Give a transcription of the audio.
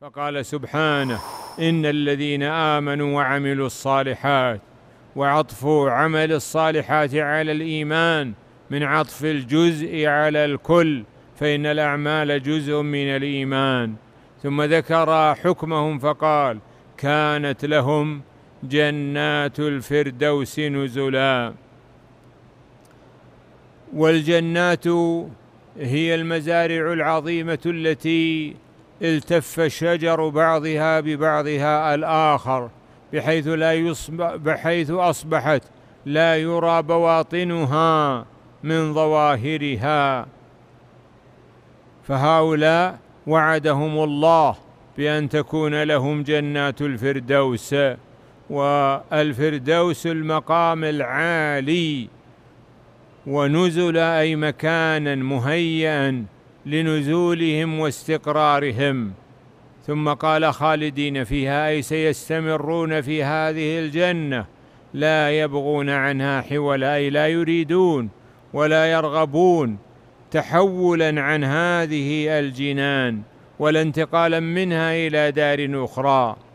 فقال سبحانه إن الذين آمنوا وعملوا الصالحات وعطفوا عمل الصالحات على الإيمان من عطف الجزء على الكل فإن الأعمال جزء من الإيمان ثم ذكر حكمهم فقال كانت لهم جنات الفردوس نزلا والجنات هي المزارع العظيمة التي التف شجر بعضها ببعضها الآخر بحيث لا يصبح بحيث أصبحت لا يرى بواطنها من ظواهرها فهؤلاء وعدهم الله بأن تكون لهم جنات الفردوس والفردوس المقام العالي ونزل أي مكانا مهيئا لنزولهم واستقرارهم ثم قال خالدين فيها اي سيستمرون في هذه الجنه لا يبغون عنها حولا اي لا يريدون ولا يرغبون تحولا عن هذه الجنان ولا انتقالا منها الى دار اخرى